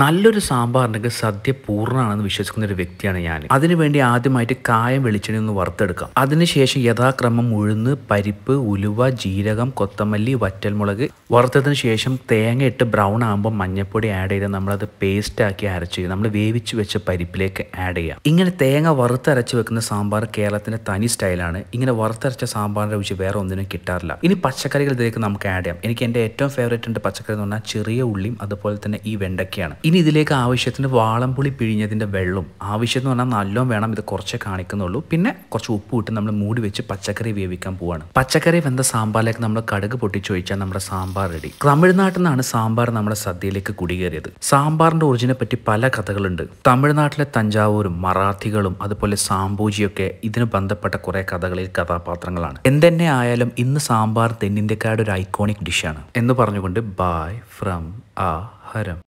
നല്ലൊരു സാമ്പാറിനൊക്കെ സദ്യ പൂർണ്ണമാണെന്ന് വിശ്വസിക്കുന്ന ഒരു വ്യക്തിയാണ് ഞാൻ അതിനുവേണ്ടി ആദ്യമായിട്ട് കായം വെളിച്ചെണ്ണി ഒന്ന് വറുത്തെടുക്കാം അതിനുശേഷം യഥാക്രമം ഉഴുന്ന് പരിപ്പ് ഉലുവ ജീരകം കൊത്തമല്ലി വറ്റൽമുളക് വറുത്തതിന് ശേഷം തേങ്ങ ഇട്ട് ബ്രൗൺ ആകുമ്പോൾ മഞ്ഞൾപ്പൊടി ആഡ് ചെയ്ത് നമ്മളത് പേസ്റ്റാക്കി അരച്ച് നമ്മൾ വേവിച്ച് വെച്ച പരിപ്പിലേക്ക് ആഡ് ചെയ്യാം ഇങ്ങനെ തേങ്ങ വറുത്തരച്ച് വെക്കുന്ന സാമ്പാർ കേരളത്തിൻ്റെ തനി സ്റ്റൈലാണ് ഇങ്ങനെ വറുത്തരച്ച സാമ്പാറിൻ്റെ രുചി വേറെ ഒന്നിനും കിട്ടാറില്ല ഇനി പച്ചക്കറികൾ ഇതിലേക്ക് നമുക്ക് ആഡ് ചെയ്യാം എനിക്ക് എൻ്റെ ഏറ്റവും ഫേവറേറ്റ് ഉണ്ട് പച്ചക്കറി എന്ന് പറഞ്ഞാൽ ചെറിയ ഉള്ളിയും അതുപോലെ തന്നെ ഈ വെണ്ടയ്ക്കയാണ് ഇനി ഇതിലേക്ക് ആവശ്യത്തിന് വാളംപുളി പിഴിഞ്ഞതിൻ്റെ വെള്ളം ആവശ്യം എന്ന് പറഞ്ഞാൽ നല്ലോണം വേണം ഇത് കുറച്ചേ കാണിക്കുന്നുള്ളൂ പിന്നെ കുറച്ച് ഉപ്പ് ഇട്ട് നമ്മൾ മൂടി വെച്ച് പച്ചക്കറി വേവിക്കാൻ പോവാണ് പച്ചക്കറി വെന്ത സാമ്പാറിലേക്ക് നമ്മൾ കടുക് പൊട്ടിച്ചൊഴിച്ചാൽ നമ്മുടെ സാമ്പാർ റെഡി തമിഴ്നാട്ടിൽ നിന്നാണ് സാമ്പാർ നമ്മുടെ സദ്യയിലേക്ക് കുടിയേറിയത് സാമ്പാറിൻ്റെ ഒറിജിനെ പറ്റി പല കഥകളുണ്ട് തമിഴ്നാട്ടിലെ തഞ്ചാവൂരും മറാഠികളും അതുപോലെ സാമ്പൂജിയൊക്കെ ഇതിന് ബന്ധപ്പെട്ട കുറേ കഥകളിൽ കഥാപാത്രങ്ങളാണ് എന്തെന്നെ ആയാലും ഇന്ന് സാമ്പാർ തെന്നിന്ത്യക്കാരുടെ ഒരു ഐക്കോണിക് ഡിഷാണ് എന്ന് പറഞ്ഞുകൊണ്ട് ബായ് ഫ്രം ആ ഹരം